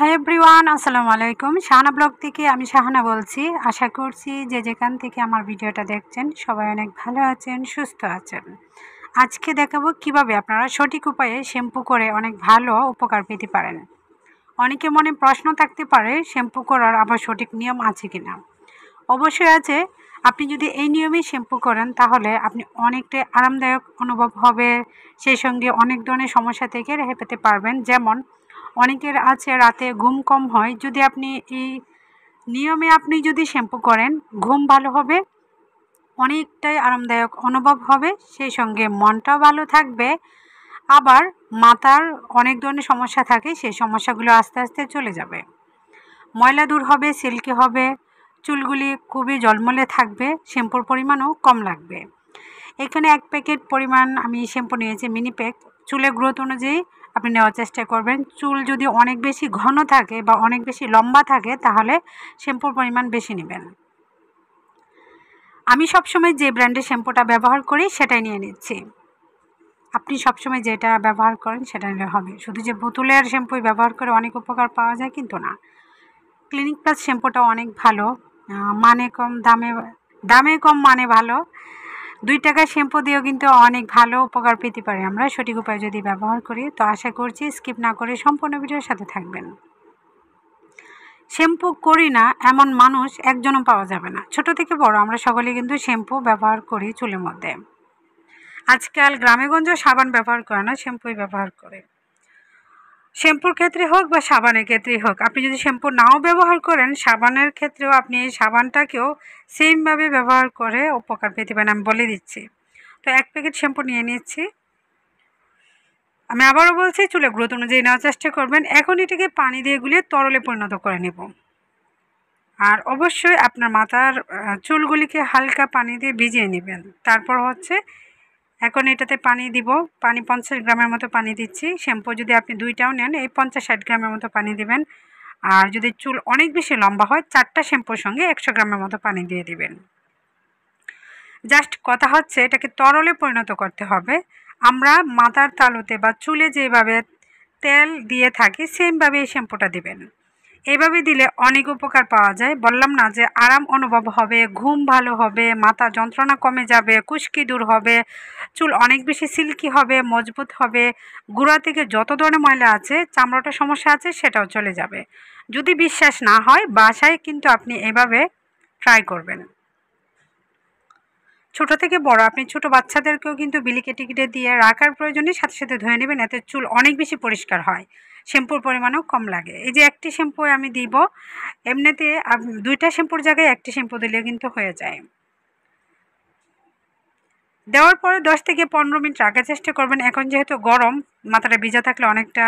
hi everyone আসসালামু আলাইকুম Shahana blog থেকে আমি শাহানা বলছি আশা করছি যে যেখান থেকে আমার ভিডিওটা দেখছেন সবাই অনেক ভালো আছেন সুস্থ আছেন আজকে দেখাবো কিভাবে আপনারা সঠিক উপায়ে শ্যাম্পু করে অনেক ভালো উপকার পেতে পারেন অনেকে মনে প্রশ্ন থাকতে পারে শ্যাম্পু করার আবার সঠিক নিয়ম আছে কি না অবশ্যই আছে আপনি যদি এই নিয়মে শ্যাম্পু করেন তাহলে আপনি অনেকটাই আরামদায়ক অনুভব হবে সেই সঙ্গে অনেক ধরনের সমস্যা থেকে রেহাই পেতে পারবেন যেমন অনেকের আছে রাতে ঘুম কম হয় যদি আপনি এই নিয়মে আপনি যদি শ্যাম্পু করেন ঘুম ভালো হবে অনেকটাই আরামদায়ক অনুভব হবে সেই সঙ্গে মনটাও ভালো থাকবে আবার মাথার অনেক ধরনের সমস্যা থাকে সেই সমস্যাগুলো আস্তে আস্তে চলে যাবে ময়লা দূর হবে সিল্কি হবে চুলগুলি খুবই জলমলে থাকবে শ্যাম্পুর পরিমাণও কম লাগবে এখানে এক প্যাকেট পরিমাণ আমি শ্যাম্পু নিয়েছি মিনি প্যাক চুলের গ্রোথ অনুযায়ী আপনি নেওয়ার চেষ্টা করবেন চুল যদি অনেক বেশি ঘন থাকে বা অনেক বেশি লম্বা থাকে তাহলে শ্যাম্পুর পরিমাণ বেশি নেবেন আমি সবসময় যে ব্র্যান্ডের শ্যাম্পুটা ব্যবহার করি সেটাই নিয়ে নিচ্ছি আপনি সবসময় যেটা ব্যবহার করেন সেটা নিলে হবে শুধু যে বোতলের শ্যাম্পুই ব্যবহার করে অনেক উপকার পাওয়া যায় কিন্তু না ক্লিনিক প্লাস শ্যাম্পুটা অনেক ভালো মানে কম দামে দামে কম মানে ভালো দুই টাকা শ্যাম্পু দিয়েও কিন্তু অনেক ভালো উপকার পেতে পারি আমরা সঠিক উপায় যদি ব্যবহার করি তো আশা করছি স্কিপ না করে সম্পূর্ণ ভিডিওর সাথে থাকবেন শ্যাম্পু করি না এমন মানুষ একজনও পাওয়া যাবে না ছোট থেকে বড় আমরা সকলে কিন্তু শ্যাম্পু ব্যবহার করি চুলের মধ্যে আজকাল গ্রামেগঞ্জেও সাবান ব্যবহার করে না শ্যাম্পুই ব্যবহার করে শ্যাম্পুর ক্ষেত্রে হোক বা সাবানের ক্ষেত্রেই হোক আপনি যদি শ্যাম্পু নাও ব্যবহার করেন সাবানের ক্ষেত্রেও আপনি এই সাবানটাকেও সেমভাবে ব্যবহার করে উপকার পেতে পারেন আমি বলে দিচ্ছি তো এক প্যাকেট শ্যাম্পু নিয়ে নিচ্ছি আমি আবারও বলছি চুলে গ্রোথ অনুযায়ী নেওয়ার চেষ্টা করবেন এখন এটাকে পানি দিয়ে গুলিয়ে তরলে পরিণত করে নেব আর অবশ্যই আপনার মাথার চুলগুলিকে হালকা পানি দিয়ে ভিজিয়ে নেবেন তারপর হচ্ছে এখন এটাতে পানি দিব পানি পঞ্চাশ গ্রামের মতো পানি দিচ্ছি শ্যাম্পু যদি আপনি দুইটাও নেন এই পঞ্চাশ ষাট গ্রামের মতো পানি দিবেন আর যদি চুল অনেক বেশি লম্বা হয় চারটা শ্যাম্পুর সঙ্গে একশো গ্রামের মতো পানি দিয়ে দিবেন জাস্ট কথা হচ্ছে এটাকে তরলে পরিণত করতে হবে আমরা মাথার তালুতে বা চুলে যেভাবে তেল দিয়ে থাকি সেমভাবে এই শ্যাম্পুটা দিবেন এভাবে দিলে অনেক উপকার পাওয়া যায় বললাম না যে আরাম অনুভব হবে ঘুম ভালো হবে মাথা যন্ত্রণা কমে যাবে কুশকি দূর হবে চুল অনেক বেশি সিল্কি হবে মজবুত হবে গুঁড়া থেকে যত ধরনের ময়লা আছে চামড়াটা সমস্যা আছে সেটাও চলে যাবে যদি বিশ্বাস না হয় বাসায় কিন্তু আপনি এভাবে ট্রাই করবেন ছোট থেকে বড় আপনি ছোট বাচ্চাদেরকেও কিন্তু বিলি কেটে কেটে দিয়ে রাখার প্রয়োজনে সাথে সাথে ধুয়ে নেবেন এতে চুল অনেক বেশি পরিষ্কার হয় শ্যাম্পুর পরিমাণও কম লাগে এই যে একটি শ্যাম্পু আমি দিব এমনিতে দুইটা শ্যাম্পুর জায়গায় একটি শ্যাম্পু দিলেও কিন্তু হয়ে যায় দেওয়ার পরে দশ থেকে পনেরো মিনিট রাখার চেষ্টা করবেন এখন যেহেতু গরম মাথাটা ভিজা থাকলে অনেকটা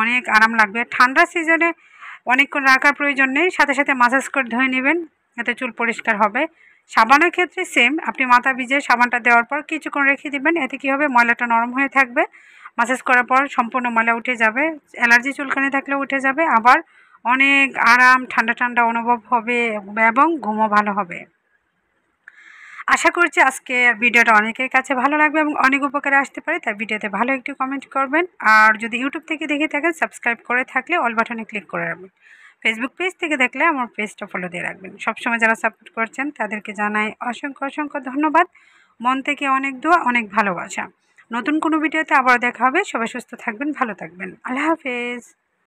অনেক আরাম লাগবে ঠান্ডা সিজনে অনেকক্ষণ রাখার প্রয়োজন নেই সাথে সাথে মাসাজ করে ধুয়ে নেবেন এতে চুল পরিষ্কার হবে সাবানের ক্ষেত্রে সেম আপনি মাথা ভিজে সাবানটা দেওয়ার পর কিছুক্ষণ রেখে দেবেন এতে কী হবে ময়লাটা নরম হয়ে থাকবে মাসাজ করার পর সম্পূর্ণ ময়লা উঠে যাবে অ্যালার্জি চুলকানি থাকলে উঠে যাবে আবার অনেক আরাম ঠান্ডা ঠান্ডা অনুভব হবে এবং ঘুমও ভালো হবে আশা করছি আজকে ভিডিওটা অনেকের কাছে ভালো লাগবে এবং অনেক উপকারে আসতে পারে তাই ভিডিওতে ভালো একটি কমেন্ট করবেন আর যদি ইউটিউব থেকে দেখে থাকেন সাবস্ক্রাইব করে থাকলে অল বাটনে ক্লিক করে রাখবেন ফেসবুক পেজ থেকে দেখলে আমার পেজটা ফলো দিয়ে রাখবেন সবসময় যারা সাপোর্ট করছেন তাদেরকে জানাই অসংখ্য অসংখ্য ধন্যবাদ মন থেকে অনেক দোয়া অনেক ভালোবাসা নতুন কোনো ভিডিওতে আবার দেখা হবে সবাই সুস্থ থাকবেন ভালো থাকবেন আল্লাহ হাফেজ